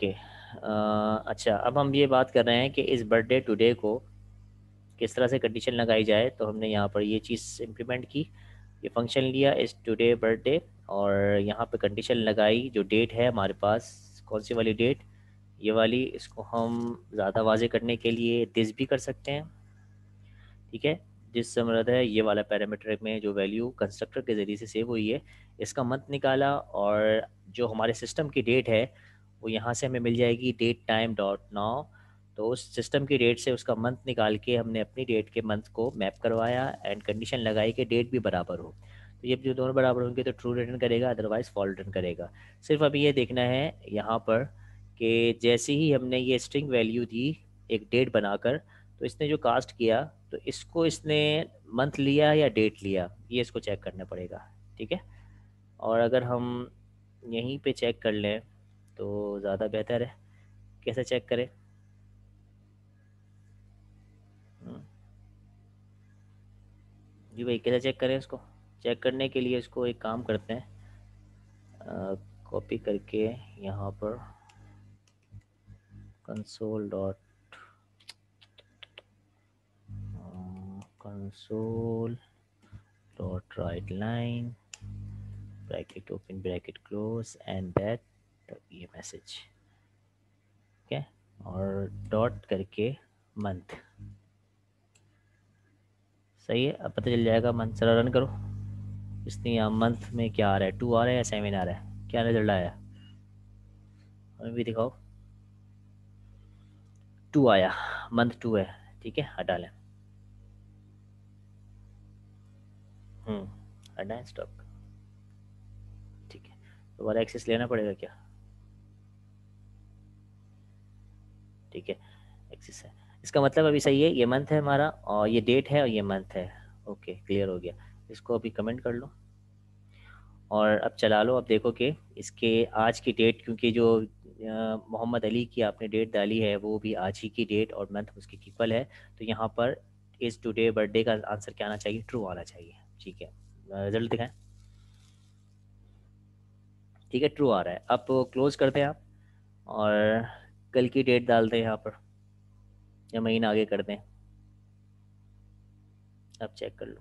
Okay अच्छा अब हम ये बात कर रहे हैं कि इस बर्थडे टुडे को किस तरह से कंडीशन लगाई जाए तो हमने यहाँ पर ये चीज़ इम्प्लीमेंट की ये फंक्शन लिया इस टुडे बर्थडे और यहाँ पे कंडीशन लगाई जो डेट है हमारे पास कौन सी वाली डेट ये वाली इसको हम ज़्यादा वाजे करने के लिए दिस भी कर सकते हैं ठीक है जिस समरद है ये वाला पैरामीटर में जो वैल्यू कंस्ट्रक्टर के ज़रिए से सेव हुई है इसका मंथ निकाला और जो हमारे सिस्टम की डेट है वो यहाँ से हमें मिल जाएगी डेट टाइम डॉट नाउ तो उस सिस्टम की डेट से उसका मंथ निकाल के हमने अपनी डेट के मंथ को मैप करवाया एंड कंडीशन लगाई कि डेट भी बराबर हो तो ये जो दोनों बराबर होंगे तो ट्रू रिटर्न करेगा अदरवाइज़ फॉल रिटर्न करेगा सिर्फ अभी ये देखना है यहाँ पर कि जैसे ही हमने ये स्ट्रिंग वैल्यू दी एक डेट बनाकर तो इसने जो कास्ट किया तो इसको इसने मंथ लिया या डेट लिया ये इसको चेक करना पड़ेगा ठीक है और अगर हम यहीं पे चेक कर लें तो ज़्यादा बेहतर है कैसे चेक करें हम्म। जी भाई कैसे चेक करें इसको चेक करने के लिए इसको एक काम करते हैं कॉपी करके यहाँ पर console dot console dot write line bracket open bracket close and that ये मैसेज ठीक है और डॉट करके मंथ सही है अब पता चल जाएगा मंथ सर रन करो इसने यहाँ मंथ में क्या आ रहा है टू आ रहा है या सेवन आ रहा है क्या रिजल्ट आया हमें भी दिखाओ टू आया मंथ टू है ठीक है हटा लें हम्म, हटाएं स्टॉक ठीक है दोबारा एक्सेस लेना पड़ेगा क्या ठीक है एक्सिस है इसका मतलब अभी सही है ये मंथ है हमारा और ये डेट है और ये मंथ है ओके क्लियर हो गया इसको अभी कमेंट कर लो और अब चला लो अब देखो कि इसके आज की डेट क्योंकि जो मोहम्मद अली की आपने डेट डाली है वो भी आज ही की डेट और मंथ उसके कीपल है तो यहाँ पर इस टुडे बर्थडे का आंसर क्या आना चाहिए ट्रू आना चाहिए ठीक है रिजल्ट दिखाएं ठीक है ट्रू आ रहा है अब क्लोज करते हैं आप और कल की डेट डाल दें यहाँ पर या महीना आगे कर दें अब चेक कर लो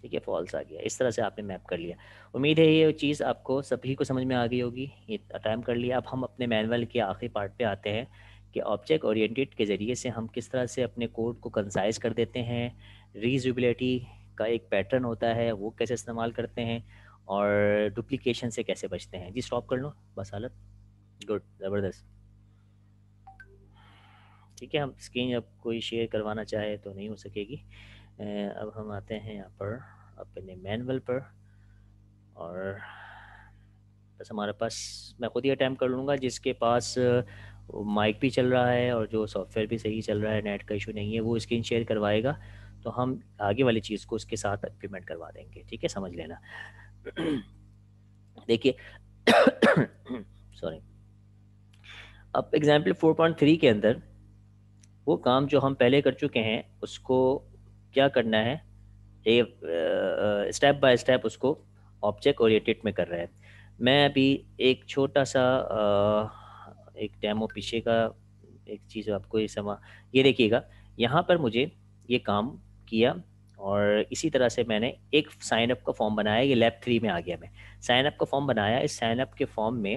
ठीक है फॉल्स आ गया इस तरह से आपने मैप कर लिया उम्मीद है ये चीज़ आपको सभी को समझ में आ गई होगी ये अटैम्प कर लिया अब हम अपने मैनुअल के आखिरी पार्ट पे आते हैं कि ऑब्जेक्ट ओरिएंटेड के ज़रिए से हम किस तरह से अपने कोड को कंसाइज कर देते हैं रीजबिलिटी का एक पैटर्न होता है वो कैसे इस्तेमाल करते हैं और डुप्लिकेशन से कैसे बचते हैं जी स्टॉप कर लो बस हालत गुड ज़बरदस्त ठीक है हम स्क्रीन अब कोई शेयर करवाना चाहे तो नहीं हो सकेगी अब हम आते हैं यहाँ पर अपने मैनुअल पर और बस हमारे पास मैं खुद ही अटैम्प्ट कर लूँगा जिसके पास माइक भी चल रहा है और जो सॉफ्टवेयर भी सही चल रहा है नेट का इशू नहीं है वो स्क्रीन शेयर करवाएगा तो हम आगे वाली चीज़ को उसके साथ इम्प्लीमेंट करवा देंगे ठीक है समझ लेना देखिए सॉरी अब एग्जाम्पल 4.3 के अंदर वो काम जो हम पहले कर चुके हैं उसको क्या करना है ये स्टेप बाय स्टेप उसको ऑब्जेक्ट ओरिएटेड में कर रहा है मैं अभी एक छोटा सा आ, uh, एक डेमो पीछे का एक चीज़ आपको ये समा ये देखिएगा यहाँ पर मुझे ये काम किया और इसी तरह से मैंने एक साइन अप का फॉर्म बनाया ये लैब थ्री में आ गया मैं साइन अप का फॉर्म बनाया इस साइन अप के फॉर्म में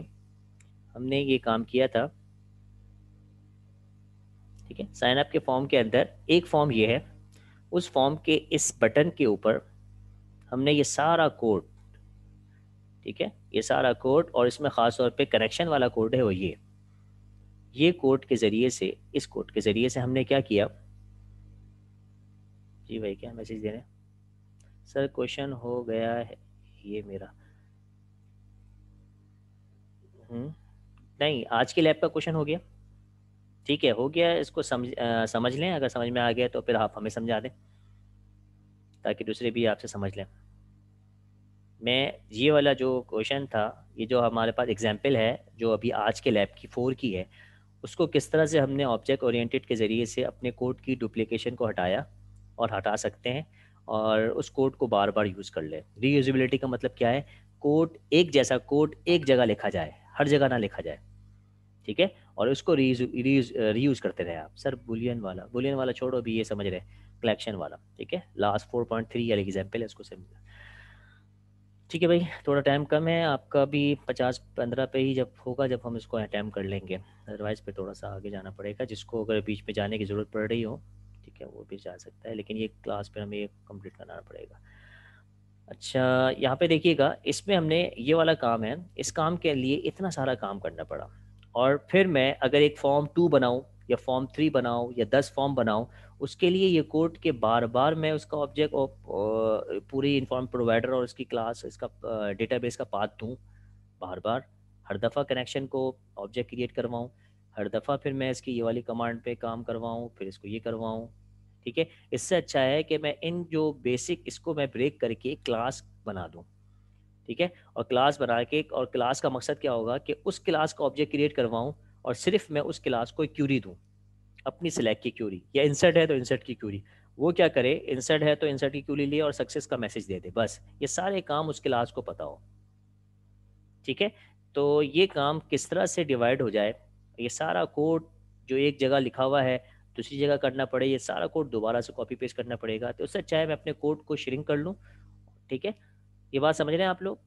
हमने ये काम किया था ठीक है साइन अप के फॉर्म के अंदर एक फॉर्म ये है उस फॉर्म के इस बटन के ऊपर हमने ये सारा कोड ठीक है ये सारा कोड और इसमें ख़ास तौर पे कनेक्शन वाला कोड है वो ये ये कोड के ज़रिए से इस कोड के ज़रिए से हमने क्या किया जी भाई क्या मैसेज दे रहे हैं सर क्वेश्चन हो गया है ये मेरा हम्म, नहीं आज के लैब का क्वेश्चन हो गया ठीक है हो गया इसको समझ आ, समझ लें अगर समझ में आ गया तो फिर आप हमें समझा दें ताकि दूसरे भी आपसे समझ लें मैं ये वाला जो क्वेश्चन था ये जो हमारे पास एग्जाम्पल है जो अभी आज के लैब की फोर की है उसको किस तरह से हमने ऑब्जेक्ट ओरिएंटेड के ज़रिए से अपने कोड की डुप्लिकेशन को हटाया और हटा सकते हैं और उस कोड को बार बार यूज़ कर ले रीयूजबिलिटी का मतलब क्या है कोड एक जैसा कोड एक जगह लिखा जाए हर जगह ना लिखा जाए ठीक है और उसको रीयूज रीयूज रीयूज करते रहे आप सर बुलियन वाला बुलियन वाला छोड़ो अभी ये समझ रहे कलेक्शन वाला ठीक है लास्ट फोर पॉइंट थ्री वाली एग्जाम्पल है इसको समझ ठीक है भाई थोड़ा टाइम कम है आपका भी पचास पंद्रह पे ही जब होगा जब हम इसको अटैम्प कर लेंगे अदरवाइज़ पे थोड़ा सा आगे जाना पड़ेगा जिसको अगर बीच में जाने की ज़रूरत पड़ रही हो ठीक है वो भी जा सकता है लेकिन ये क्लास पर हमें कंप्लीट कराना पड़ेगा अच्छा यहाँ पे देखिएगा इसमें हमने ये वाला काम है इस काम के लिए इतना सारा काम करना पड़ा और फिर मैं अगर एक फॉर्म टू बनाऊँ या फॉर्म थ्री बनाऊँ या दस फॉर्म बनाऊँ उसके लिए ये कोर्ट के बार बार मैं उसका ऑब्जेक्ट और पूरी इन्फॉर्म प्रोवाइडर और उसकी क्लास इसका डेटाबेस का पाथ दूँ बार बार हर दफ़ा कनेक्शन को ऑब्जेक्ट क्रिएट करवाऊँ हर दफ़ा फिर मैं इसकी ये वाली कमांड पे काम करवाऊँ फिर इसको ये करवाऊँ ठीक है इससे अच्छा है कि मैं इन जो बेसिक इसको मैं ब्रेक करके क्लास बना दूँ ठीक है और क्लास बना के और क्लास का मकसद क्या होगा कि उस क्लास का ऑब्जेक्ट क्रिएट करवाऊँ और सिर्फ मैं उस क्लास को क्यूरी दूँ अपनी सिलेक्ट की क्यूरी या इंसर्ट है तो इंसर्ट की क्यूरी वो क्या करे इंसर्ट है तो इंसर्ट की क्यूरी लिए और सक्सेस का मैसेज दे दे बस ये सारे काम उस क्लास को पता हो ठीक है तो ये काम किस तरह से डिवाइड हो जाए ये सारा कोड जो एक जगह लिखा हुआ है दूसरी जगह करना पड़े ये सारा कोड दोबारा से कॉपी पेस्ट करना पड़ेगा तो उससे चाहे अच्छा मैं अपने कोड को श्रिंक कर लूँ ठीक है ये बात समझ रहे हैं आप लोग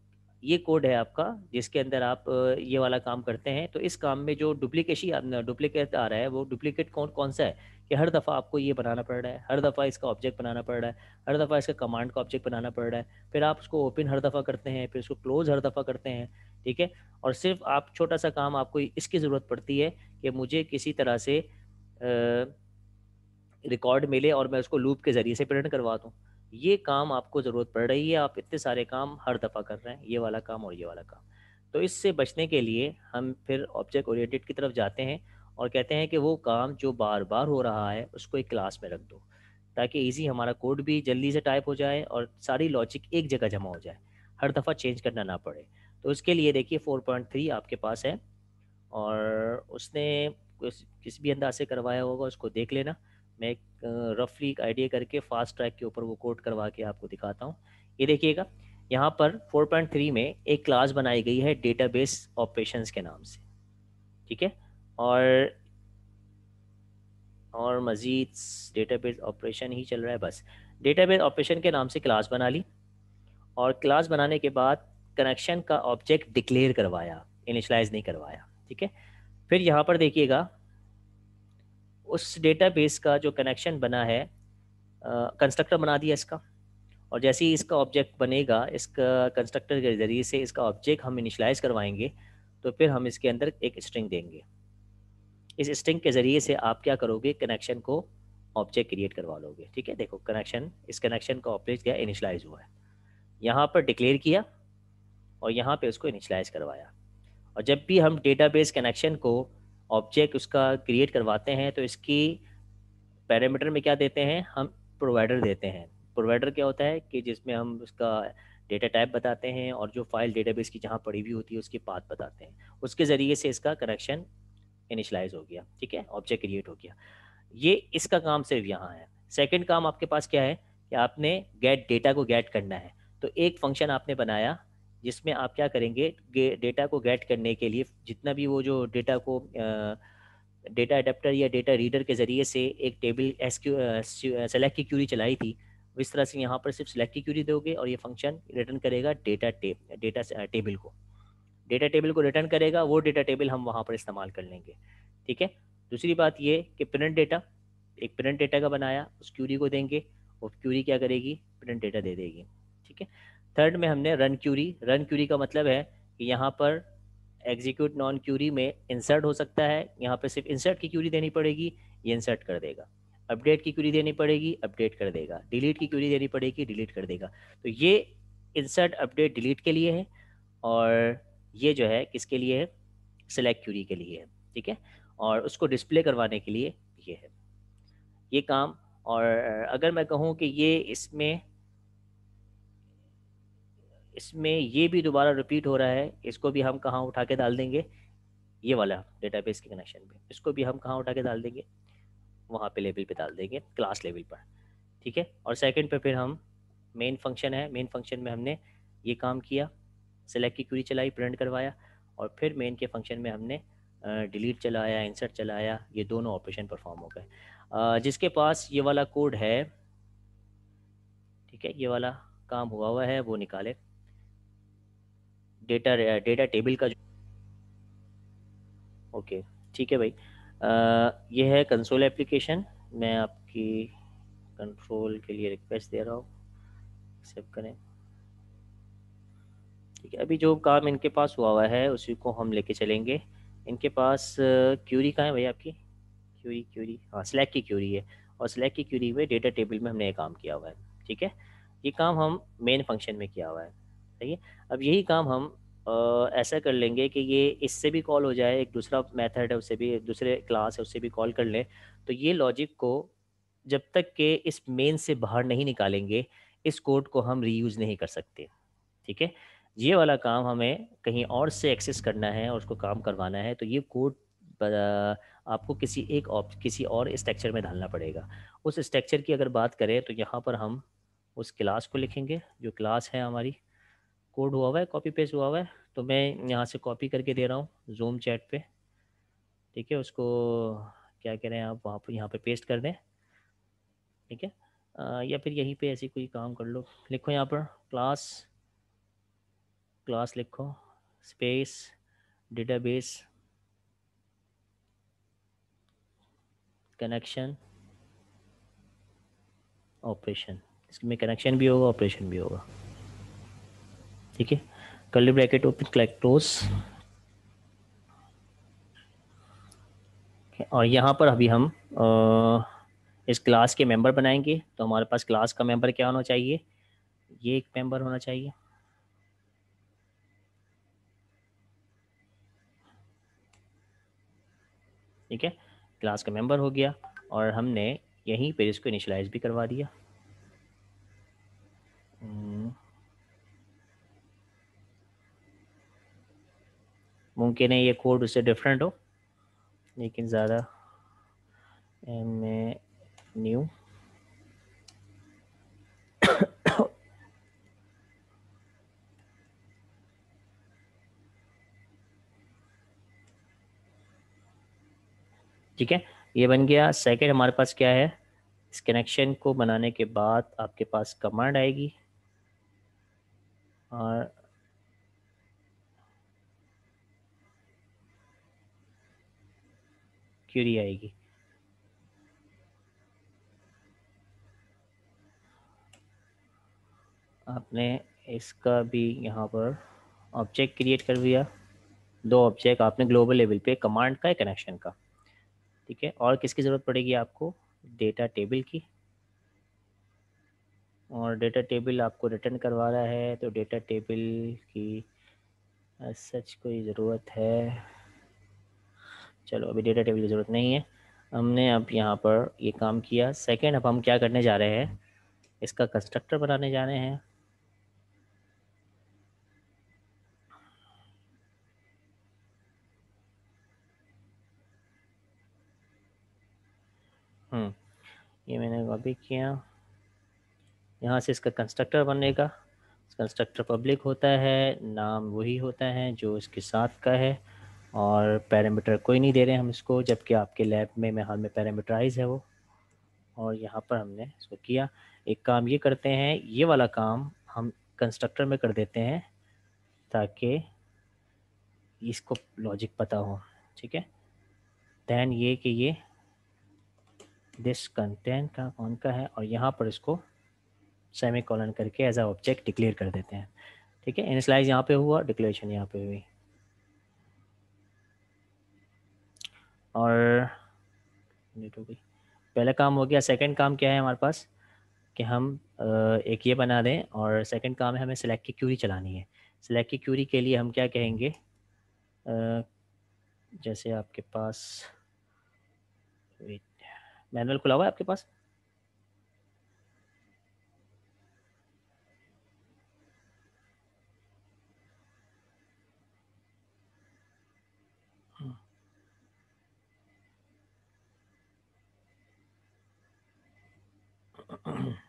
ये कोड है आपका जिसके अंदर आप ये वाला काम करते हैं तो इस काम में जो डुप्लीकेशी डुप्लीकेट आ रहा है वो डुप्लीकेट कौन कौन सा है कि हर दफ़ा आपको ये बनाना पड़ रहा है हर दफ़ा इसका ऑब्जेक्ट बनाना पड़ रहा है हर दफ़ा इसका कमांड का ऑब्जेक्ट बनाना पड़ रहा है फिर आप उसको ओपन हर दफ़ा करते हैं फिर उसको क्लोज हर दफ़ा करते हैं ठीक है और सिर्फ आप छोटा सा काम आपको इसकी ज़रूरत पड़ती है कि मुझे किसी तरह से रिकॉर्ड मिले और मैं उसको लूप के ज़रिए से प्रिंट करवा दूँ ये काम आपको ज़रूरत पड़ रही है आप इतने सारे काम हर दफ़ा कर रहे हैं ये वाला काम और ये वाला काम तो इससे बचने के लिए हम फिर ऑब्जेक्ट ओरिएंटेड की तरफ जाते हैं और कहते हैं कि वो काम जो बार बार हो रहा है उसको एक क्लास में रख दो ताकि ईजी हमारा कोड भी जल्दी से टाइप हो जाए और सारी लॉजिक एक जगह जमा हो जाए हर दफ़ा चेंज करना ना पड़े तो इसके लिए देखिए थ्री आपके पास है और उसने किस भी अंदाज से करवाया होगा उसको देख लेना मैं एक रफली एक आइडिया करके फास्ट ट्रैक के ऊपर वो कोड करवा के आपको दिखाता हूँ ये देखिएगा यहाँ पर 4.3 में एक क्लास बनाई गई है डेटाबेस ऑपरेशंस के नाम से ठीक है और और मज़ीद डेटाबेस ऑपरेशन ही चल रहा है बस डेटाबेस ऑपरेशन के नाम से क्लास बना ली और क्लास बनाने के बाद कनेक्शन का ऑब्जेक्ट डिक्लेयर करवाया इनिशलाइज नहीं करवाया ठीक है फिर यहाँ पर देखिएगा उस डेटाबेस का जो कनेक्शन बना है कंस्ट्रक्टर बना दिया इसका और जैसे ही इसका ऑब्जेक्ट बनेगा इसका कंस्ट्रक्टर के ज़रिए से इसका ऑब्जेक्ट हम इनिशलाइज करवाएंगे तो फिर हम इसके अंदर एक स्ट्रिंग देंगे इस स्ट्रिंग के ज़रिए से आप क्या करोगे कनेक्शन को ऑब्जेक्ट क्रिएट करवा लोगे ठीक है देखो कनेक्शन इस कनेक्शन का ऑब्जेक्ट क्या इनिशलाइज हुआ है यहाँ पर डिक्लेयर किया और यहाँ पर उसको इनिशलाइज करवाया और जब भी हम डेटाबेस कनेक्शन को ऑब्जेक्ट उसका क्रिएट करवाते हैं तो इसकी पैरामीटर में क्या देते हैं हम प्रोवाइडर देते हैं प्रोवाइडर क्या होता है कि जिसमें हम उसका डेटा टाइप बताते हैं और जो फाइल डेटाबेस की जहाँ पड़ी हुई होती है उसकी पाथ बताते हैं उसके ज़रिए से इसका कनेक्शन इनिशलाइज हो गया ठीक है ऑब्जेक्ट क्रिएट हो गया ये इसका काम सिर्फ यहाँ है सेकेंड काम आपके पास क्या है कि आपने गेट डेटा को गेट करना है तो एक फंक्शन आपने बनाया जिसमें आप क्या करेंगे डेटा को गेट करने के लिए जितना भी वो जो डेटा को डेटा अडेप्टर या डेटा रीडर के ज़रिए से एक टेबल एस क्यू सेलेक्ट की क्यूरी चलाई थी इस तरह से यहाँ पर सिर्फ सेलेक्ट की क्यूरी दोगे और ये फंक्शन रिटर्न करेगा डेटा टेब डेटा टेबल को डेटा टेबल को रिटर्न करेगा वो डेटा टेबल हम वहाँ पर इस्तेमाल कर लेंगे ठीक है दूसरी बात ये कि प्रिंट डेटा एक प्रिंट डेटा का बनाया उस क्यूरी को देंगे और क्यूरी क्या करेगी प्रिंट डेटा दे देगी ठीक है थर्ड में हमने रन क्यूरी रन क्यूरी का मतलब है कि यहाँ पर एग्जीक्यूट नॉन क्यूरी में इंसर्ट हो सकता है यहाँ पर सिर्फ इंसर्ट की क्यूरी देनी पड़ेगी ये इंसर्ट कर देगा अपडेट की क्यूरी देनी पड़ेगी अपडेट कर देगा डिलीट की क्यूरी देनी पड़ेगी डिलीट कर देगा तो ये इंसर्ट अपडेट डिलीट के लिए है और ये जो है किसके लिए है सेलेक्ट क्यूरी के लिए है ठीक है और उसको डिस्प्ले करवाने के लिए ये है ये काम और अगर मैं कहूँ कि ये इसमें इसमें ये भी दोबारा रिपीट हो रहा है इसको भी हम कहाँ उठा के डाल देंगे ये वाला डेटाबेस के कनेक्शन पे इसको भी हम कहाँ उठा के डाल देंगे वहाँ पे लेवल पे डाल देंगे क्लास लेवल पर ठीक है और सेकंड पे फिर हम मेन फंक्शन है मेन फंक्शन में हमने ये काम किया सेलेक्ट की क्यूरी चलाई प्रिंट करवाया और फिर मेन के फंक्शन में हमने डिलीट चलाया इंसर्ट चलाया ये दोनों ऑपरेशन परफॉर्म हो गए जिसके पास ये वाला कोड है ठीक है ये वाला काम हुआ हुआ है वो निकाले डेटा डेटा टेबल का जो ओके ठीक है भाई आ, ये है कंसोल एप्लीकेशन मैं आपकी कंट्रोल के लिए रिक्वेस्ट दे रहा हूँ एक्सेप्ट करें ठीक है अभी जो काम इनके पास हुआ हुआ है उसी को हम लेके चलेंगे इनके पास क्यूरी कहाँ है भाई आपकी क्यूरी क्यूरी हाँ स्लैक की क्यूरी है और स्लैक की क्यूरी में डेटा टेबल में हमने ये काम किया हुआ है ठीक है ये काम हम मेन फंक्शन में किया हुआ है सही है अब यही काम हम ऐसा कर लेंगे कि ये इससे भी कॉल हो जाए एक दूसरा मेथड है उससे भी एक दूसरे क्लास है उससे भी कॉल कर लें तो ये लॉजिक को जब तक के इस मेन से बाहर नहीं निकालेंगे इस कोड को हम रीयूज़ नहीं कर सकते ठीक है ये वाला काम हमें कहीं और से एक्सेस करना है और उसको काम करवाना है तो ये कोड आपको किसी एक ऑप किसी और स्ट्रक्चर में डालना पड़ेगा उस स्ट्रक्चर की अगर बात करें तो यहाँ पर हम उस क्लास को लिखेंगे जो क्लास है हमारी कोड हुआ हुआ है कॉपी पेस्ट हुआ हुआ है तो मैं यहाँ से कॉपी करके दे रहा हूँ जूम चैट पे ठीक है उसको क्या कह रहे हैं आप वहाँ पर यहाँ पर पेस्ट कर दें ठीक है या फिर यहीं पे ऐसे कोई काम कर लो लिखो यहाँ पर क्लास क्लास लिखो स्पेस डेटाबेस कनेक्शन ऑपरेशन इसमें कनेक्शन भी होगा ऑपरेशन भी होगा ठीक है कल ब्रैकेट ओपन क्लोज और यहाँ पर अभी हम आ, इस क्लास के मेंबर बनाएंगे तो हमारे पास क्लास का मेंबर क्या होना चाहिए ये एक मेंबर होना चाहिए ठीक है क्लास का मेंबर हो गया और हमने यहीं पर इसको इनिशलाइज भी करवा दिया hmm. मुमकिन है ये कोड उससे डिफरेंट हो लेकिन ज़्यादा एम ए न्यू ठीक है ये बन गया सेकेंड हमारे पास क्या है इस कनेक्शन को बनाने के बाद आपके पास कमांड आएगी और क्यूरी आएगी आपने इसका भी यहाँ पर ऑब्जेक्ट क्रिएट कर दिया दो ऑब्जेक्ट आपने ग्लोबल लेवल पे कमांड का कनेक्शन का ठीक है और किसकी ज़रूरत पड़ेगी आपको डेटा टेबल की और डेटा टेबल आपको रिटर्न करवा रहा है तो डेटा टेबल की सच कोई ज़रूरत है चलो अभी डेटा टेबल की ज़रूरत नहीं है हमने अब यहाँ पर ये काम किया सेकेंड अब हम क्या करने जा रहे हैं इसका कंस्ट्रक्टर बनाने जा रहे हैं हम्म, ये मैंने कॉपी किया यहाँ से इसका कंस्ट्रक्टर बनने का कंस्ट्रक्टर पब्लिक होता है नाम वही होता है जो इसके साथ का है और पैरामीटर कोई नहीं दे रहे हम इसको जबकि आपके लैब में हाल में पैरामीटराइज है वो और यहाँ पर हमने इसको किया एक काम ये करते हैं ये वाला काम हम कंस्ट्रक्टर में कर देते हैं ताकि इसको लॉजिक पता हो ठीक है दैन ये कि ये दिस कंटेंट का कौन का है और यहाँ पर इसको सेमी कॉलन करके एज अ ऑब्जेक्ट डिक्लेयर कर देते हैं ठीक है इनिशलाइज यहाँ पे हुआ डिक्लेरेशन यहाँ पे हुई और मिनट हो गई पहला काम हो गया सेकंड काम क्या है हमारे पास कि हम एक ये बना दें और सेकंड काम है हमें सेलेक्ट की क्यूरी चलानी है सेलेक्ट की क्यूरी के लिए हम क्या कहेंगे जैसे आपके पास मैनुअल खुला हुआ है आपके पास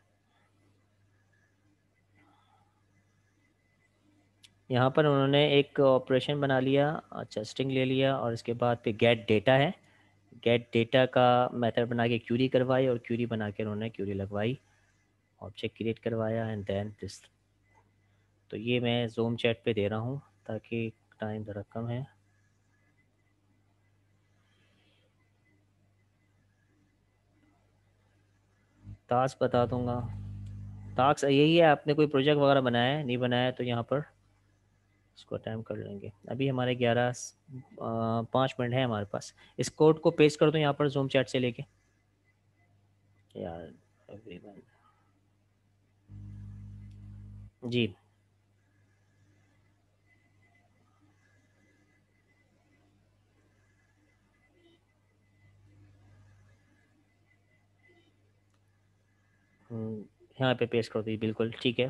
यहाँ पर उन्होंने एक ऑपरेशन बना लिया स्ट्रिंग ले लिया और इसके बाद पे गेट डेटा है गेट डेटा का मेथड बना के क्यूरी करवाई और क्यूरी बना के उन्होंने क्यूरी लगवाई ऑब्जेक्ट क्रिएट करवाया एंड देन दिस तो ये मैं जूम चैट पे दे रहा हूँ ताकि टाइम ज़रा कम है टास्क बता दूंगा टास्क यही है आपने कोई प्रोजेक्ट वगैरह बनाया है नहीं बनाया तो यहाँ पर इसको अटैम्प कर लेंगे अभी हमारे ग्यारह पाँच मिनट है हमारे पास इस कोड को पेस्ट कर दो यहाँ पर जूम चैट से लेके यार जी हम्म, यहाँ पे पेस्ट कर दी बिल्कुल ठीक है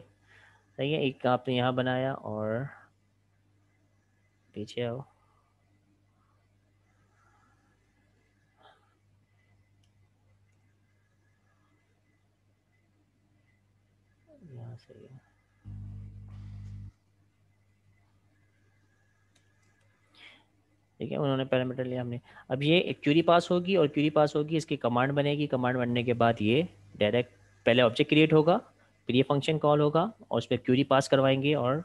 सही है एक आपने यहाँ बनाया और पीछे आओ यहाँ से ठीक है उन्होंने पैरामीटर लिया हमने अब ये क्यूरी पास होगी और क्यूरी पास होगी इसकी कमांड बनेगी कमांड बनने के बाद ये डायरेक्ट पहले ऑब्जेक्ट क्रिएट होगा फिर ये फंक्शन कॉल होगा और उस पर क्यूरी पास करवाएंगे और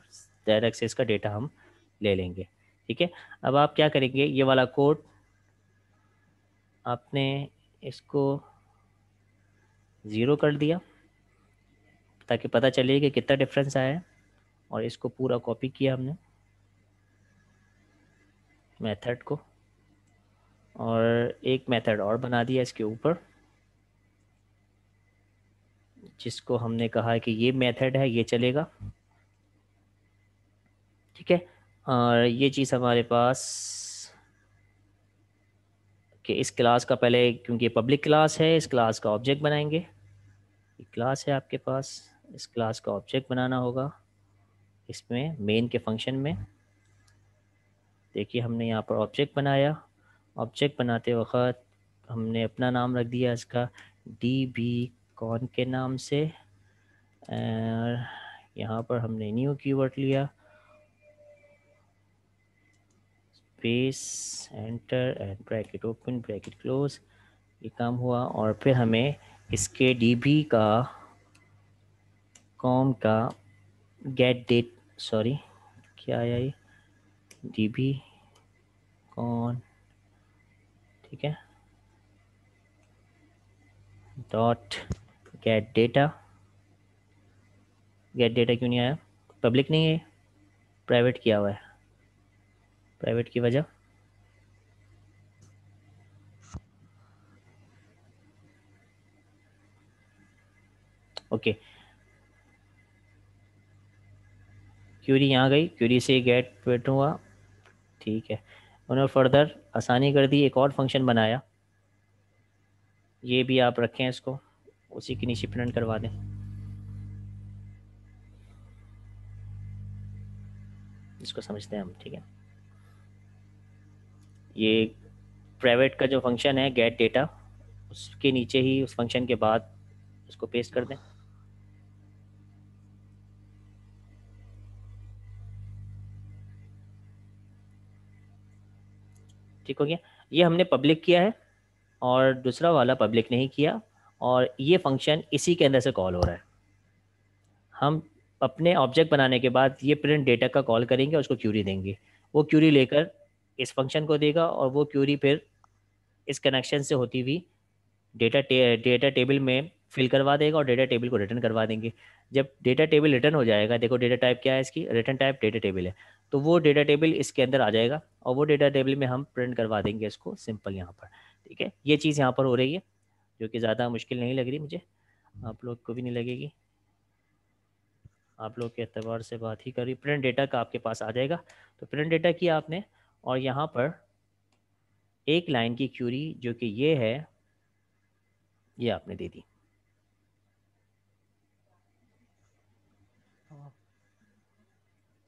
डायरेक्ट एक्सेस का डेटा हम ले लेंगे ठीक है अब आप क्या करेंगे ये वाला कोड आपने इसको ज़ीरो कर दिया ताकि पता चले कि कितना डिफरेंस आया है और इसको पूरा कॉपी किया हमने मेथड को और एक मेथड और बना दिया इसके ऊपर जिसको हमने कहा कि ये मेथड है ये चलेगा ठीक है और ये चीज़ हमारे पास कि इस क्लास का पहले क्योंकि पब्लिक क्लास है इस क्लास का ऑब्जेक्ट बनाएंगे ये क्लास है आपके पास इस क्लास का ऑब्जेक्ट बनाना होगा इसमें मेन के फंक्शन में देखिए हमने यहाँ पर ऑब्जेक्ट बनाया ऑब्जेक्ट बनाते वक्त हमने अपना नाम रख दिया इसका डी बी कौन के नाम से और यहाँ पर हमने न्यू कीवर्ड लिया space enter and bracket open bracket close ये काम हुआ और फिर हमें इसके डीबी का कॉम का गेट डेट सॉरी क्या आया ये डीबी कॉन ठीक है dot get data get data क्यों नहीं आया पब्लिक नहीं है प्राइवेट किया हुआ है प्राइवेट की वजह ओके क्यूरी यहाँ गई क्यूरी से गेट वेट हुआ ठीक है उन्होंने फर्दर आसानी कर दी एक और फंक्शन बनाया ये भी आप रखें इसको उसी के नीचे प्रिंट करवा दें इसको समझते हैं हम ठीक है ये प्राइवेट का जो फंक्शन है गेट डेटा उसके नीचे ही उस फंक्शन के बाद उसको पेस्ट कर दें ठीक हो गया ये हमने पब्लिक किया है और दूसरा वाला पब्लिक नहीं किया और ये फंक्शन इसी के अंदर से कॉल हो रहा है हम अपने ऑब्जेक्ट बनाने के बाद ये प्रिंट डेटा का कॉल करेंगे और उसको क्यूरी देंगे वो क्यूरी लेकर इस फंक्शन को देगा और वो क्यूरी फिर इस कनेक्शन से होती हुई डेटा टे, डेटा टेबल में फिल करवा देगा और डेटा टेबल को रिटर्न करवा देंगे जब डेटा टेबल रिटर्न हो जाएगा देखो डेटा टाइप क्या है इसकी रिटर्न टाइप डेटा टेबल है तो वो डेटा टेबल इसके अंदर आ जाएगा और वो डेटा टेबल में हम प्रिंट करवा देंगे इसको सिंपल यहाँ पर ठीक है ये चीज़ यहाँ पर हो रही है जो कि ज़्यादा मुश्किल नहीं लग रही मुझे आप लोग को भी नहीं लगेगी आप लोग के अतबार से बात ही करी प्रिंट डेटा का आपके पास आ जाएगा तो प्रिंट डेटा किया आपने और यहाँ पर एक लाइन की क्यूरी जो कि ये है ये आपने दे दी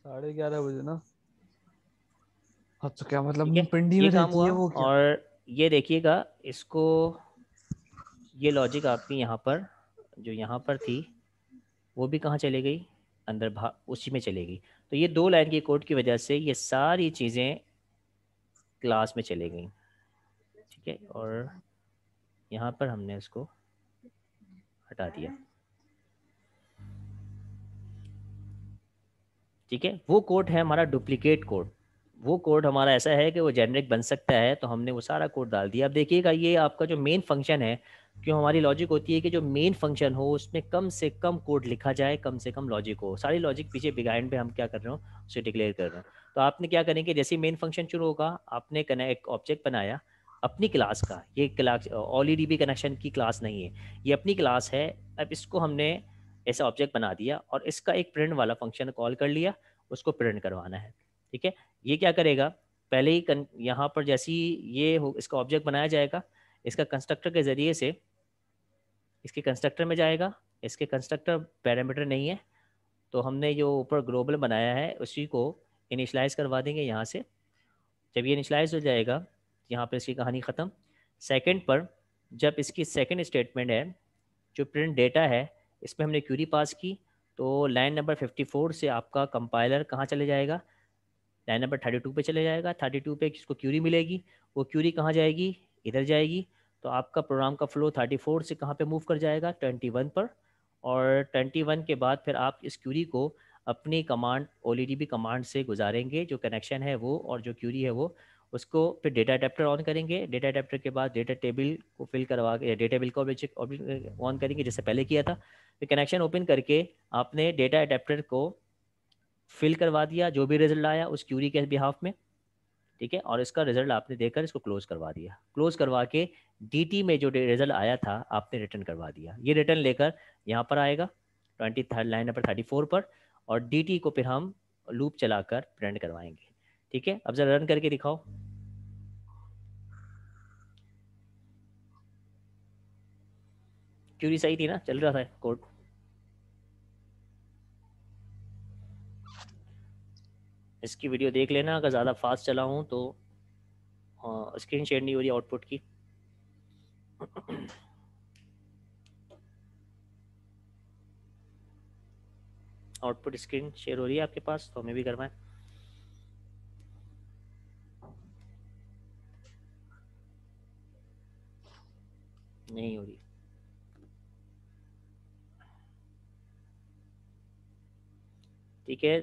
साढ़े ग्यारह बजे ना तो क्या मतलब ये में काम हुआ वो क्या? और ये देखिएगा इसको ये लॉजिक आपकी यहाँ पर जो यहाँ पर थी वो भी कहाँ चले गई अंदर भा उसी में चले गई तो ये दो लाइन के कोड की वजह से ये सारी चीज़ें क्लास में चले गई ठीक है और यहाँ पर हमने उसको हटा दिया ठीक है वो कोड है हमारा डुप्लीकेट कोड वो कोड हमारा ऐसा है कि वो जेनरिक बन सकता है तो हमने वो सारा कोड डाल दिया अब देखिएगा ये आपका जो मेन फंक्शन है क्यों हमारी लॉजिक होती है कि जो मेन फंक्शन हो उसमें कम से कम कोड लिखा जाए कम से कम लॉजिक हो सारी लॉजिक पीछे बिगाइंड पे हम क्या कर रहे हो उसे डिक्लेयर कर रहे हो तो आपने क्या करेंगे जैसे मेन फंक्शन शुरू होगा आपने कनेक्ट ऑब्जेक्ट बनाया अपनी क्लास का ये क्लास ऑलरेडी भी कनेक्शन की क्लास नहीं है ये अपनी क्लास है अब इसको हमने ऐसा ऑब्जेक्ट बना दिया और इसका एक प्रिंट वाला फंक्शन कॉल कर लिया उसको प्रिंट करवाना है ठीक है ये क्या करेगा पहले ही कन यहाँ पर जैसी ये हो इसका ऑब्जेक्ट बनाया जाएगा इसका कंस्ट्रक्टर के ज़रिए से इसके कंस्ट्रक्टर में जाएगा इसके कंस्ट्रक्टर पैरामीटर नहीं है तो हमने जो ऊपर ग्लोबल बनाया है उसी को इनिशलाइज करवा देंगे यहाँ से जब ये इनिशलाइज हो जाएगा यहाँ पर इसकी कहानी ख़त्म सेकेंड पर जब इसकी सेकेंड स्टेटमेंट है जो प्रिंट डेटा है इसमें हमने क्यूरी पास की तो लाइन नंबर 54 से आपका कंपाइलर कहाँ चले जाएगा लाइन नंबर 32 पे चले जाएगा 32 पे इसको क्यूरी मिलेगी वो क्यूरी कहाँ जाएगी इधर जाएगी तो आपका प्रोग्राम का फ्लो 34 से कहाँ पे मूव कर जाएगा 21 पर और 21 के बाद फिर आप इस क्यूरी को अपनी कमांड ओ कमांड से गुजारेंगे जो कनेक्शन है वो और जो क्यूरी है वो उसको फिर डेटा अडेप्टर ऑन करेंगे डेटा अडेप्टर के बाद डेटा टेबल को फिल करवा के डेटा बिल को ऑन करेंगे जैसे पहले किया था फिर कनेक्शन ओपन करके आपने डेटा अडेप्टर को फिल करवा दिया जो भी रिजल्ट आया उस क्यूरी के बिहाफ में ठीक है और इसका रिजल्ट आपने देकर इसको क्लोज करवा दिया क्लोज करवा के डी में जो रिजल्ट आया था आपने रिटर्न करवा दिया ये रिटर्न लेकर यहाँ पर आएगा twenty third line number thirty four पर और डी को फिर हम लूप चलाकर प्रिंट करवाएंगे ठीक है अब जरा रन करके दिखाओ क्यूरी सही थी ना चल रहा था कोड इसकी वीडियो देख लेना अगर ज़्यादा फास्ट चला हूँ तो हाँ, स्क्रीन शेयर नहीं हो रही आउटपुट की आउटपुट स्क्रीन शेयर हो रही है आपके पास तो हमें भी करवाएं के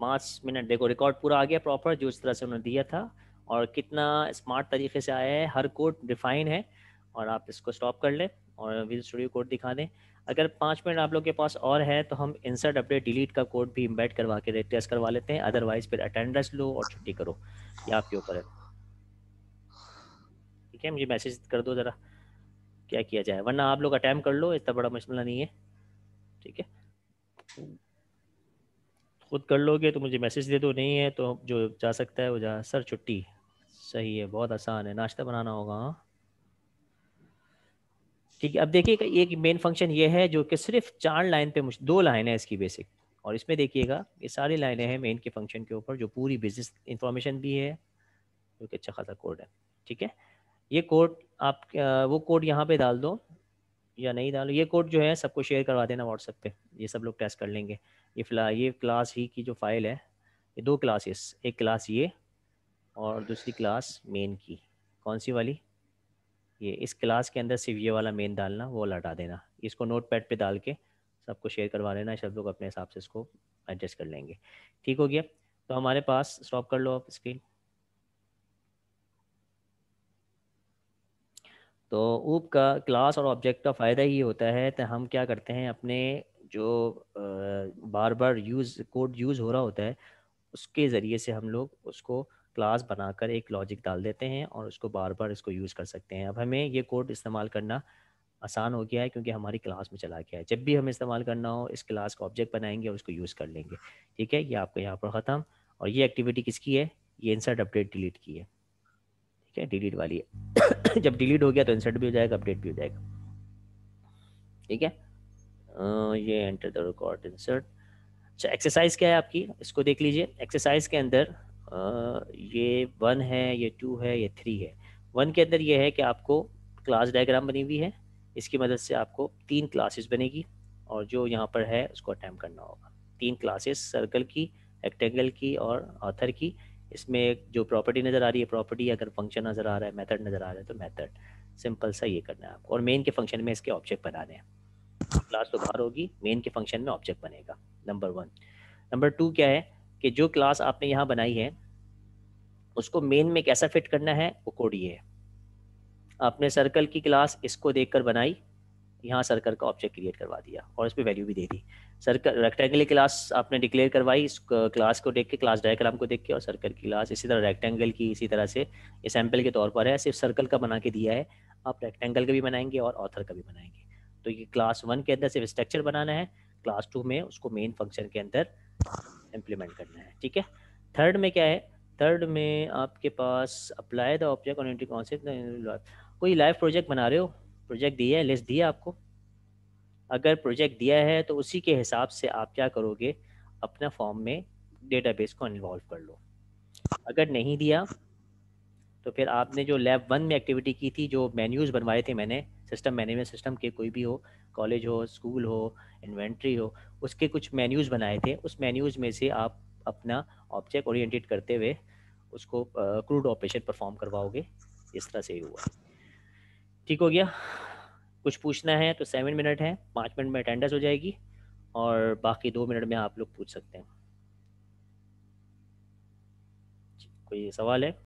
पाँच मिनट देखो रिकॉर्ड पूरा आ गया प्रॉपर जो इस तरह से उन्होंने दिया था और कितना स्मार्ट तरीके से आया है हर कोड डिफाइन है और आप इसको स्टॉप कर लें और विजुअल स्टूडियो कोड दिखा दें अगर पाँच मिनट आप लोग के पास और है तो हम इंसर्ट अपडेट डिलीट का कोड भी इम्बेड करवा के टेस्ट करवा लेते हैं अदरवाइज फिर अटेंडेंस लो और छुट्टी करो या आपके ऊपर है ठीक है मुझे मैसेज कर दो ज़रा क्या किया जाए वरना आप लोग अटैम्प कर लो इतना बड़ा मसला नहीं है ठीक है खुद कर लोगे तो मुझे मैसेज दे दो नहीं है तो जो जा सकता है वो जा सर छुट्टी सही है बहुत आसान है नाश्ता बनाना होगा हाँ। ठीक है अब देखिएगा एक मेन फंक्शन ये है जो कि सिर्फ चार लाइन पे दो लाइन है इसकी बेसिक और इसमें देखिएगा ये सारी लाइनें हैं मेन के फंक्शन के ऊपर जो पूरी बिजनेस इंफॉर्मेशन भी है जो कि अच्छा खासा कोड है ठीक है ये कोड आप वो कोड यहाँ पे डाल दो या नहीं डालो ये कोड जो है सबको शेयर करवा देना व्हाट्सएप पे ये सब लोग टेस्ट कर लेंगे ये फिलहाल ये क्लास ही e की जो फाइल है ये दो क्लासेस एक क्लास ये e और दूसरी क्लास मेन की कौन सी वाली ये इस क्लास के अंदर सिर्फ ये वाला मेन डालना वो हटा देना इसको नोट पैड पर डाल के सबको शेयर करवा लेना सब लोग अपने हिसाब से इसको एडजस्ट कर लेंगे ठीक हो गया तो हमारे पास स्टॉप कर लो आप स्क्रीन तो ऊप का क्लास और ऑब्जेक्ट का फ़ायदा ये होता है तो हम क्या करते हैं अपने जो बार बार यूज़ कोड यूज़ हो रहा होता है उसके ज़रिए से हम लोग उसको क्लास बनाकर एक लॉजिक डाल देते हैं और उसको बार बार इसको यूज़ कर सकते हैं अब हमें ये कोड इस्तेमाल करना आसान हो गया है क्योंकि हमारी क्लास में चला गया है जब भी हमें इस्तेमाल करना हो इस क्लास का ऑब्जेक्ट बनाएंगे और उसको यूज़ कर लेंगे ठीक है ये आपको यहाँ पर ख़त्म और ये एक्टिविटी किसकी है ये इंसर्ट अपडेट डिलीट की है ठीक है डिलीट वाली है जब डिलीट हो गया तो इंसर्ट भी हो जाएगा अपडेट भी हो जाएगा ठीक है ये एंटर द रिकॉर्ड इंसर्ट अच्छा एक्सरसाइज क्या है आपकी इसको देख लीजिए एक्सरसाइज के अंदर ये वन है ये टू है ये थ्री है वन के अंदर ये है कि आपको क्लास डायग्राम बनी हुई है इसकी मदद से आपको तीन क्लासेस बनेगी और जो यहाँ पर है उसको अटैम्प करना होगा तीन क्लासेस सर्कल की रेक्टेंगल की और ऑथर की इसमें जो प्रॉपर्टी नज़र आ रही है प्रॉपर्टी अगर फंक्शन नज़र आ रहा है मेथड नज़र आ रहा है तो मेथड सिंपल सा ये करना है आपको और मेन के फंक्शन में इसके ऑब्जेक्ट बनाने हैं क्लास तो बाहर होगी मेन के फंक्शन में ऑब्जेक्ट बनेगा नंबर वन नंबर टू क्या है कि जो क्लास आपने यहाँ बनाई है उसको मेन में कैसा फिट करना है वो कोड ये है आपने सर्कल की क्लास इसको देख बनाई यहाँ सर्कल का ऑब्जेक्ट क्रिएट करवा दिया और इस पर वैल्यू भी दे दी सर्कल रेक्टेंगल क्लास आपने डिक्लेयर करवाई इस क्लास को देख के क्लास डायग्राम को देख के और सर्कल की क्लास इसी तरह रेक्टेंगल की इसी तरह से ये सैम्पल के तौर पर है सिर्फ सर्कल का बना के दिया है आप रेक्टेंगल का भी बनाएंगे और ऑथर का भी बनाएंगे तो ये क्लास वन के अंदर सिर्फ स्ट्रक्चर बनाना है क्लास टू में उसको मेन फंक्शन के अंदर इम्प्लीमेंट करना है ठीक है थर्ड में क्या है थर्ड में आपके पास apply the object on concept कोई लाइव प्रोजेक्ट बना रहे हो प्रोजेक्ट दिया है लिस्ट दिया आपको अगर प्रोजेक्ट दिया है तो उसी के हिसाब से आप क्या करोगे अपना फॉर्म में डेटाबेस को इन्वॉल्व कर लो अगर नहीं दिया तो फिर आपने जो लैब वन में एक्टिविटी की थी जो मेन्यूज़ बनवाए थे मैंने सिस्टम मैनेजमेंट सिस्टम के कोई भी हो कॉलेज हो स्कूल हो इन्वेंट्री हो उसके कुछ मेन्यूज़ बनाए थे उस मेन्यूज़ में से आप अपना ऑब्जेक्ट ओरिएंटेड करते हुए उसको क्रूड ऑपरेशन परफॉर्म करवाओगे इस तरह से ही हुआ ठीक हो गया कुछ पूछना है तो सेवन मिनट है पाँच मिनट में अटेंडेंस हो जाएगी और बाकी दो मिनट में आप लोग पूछ सकते हैं कोई सवाल है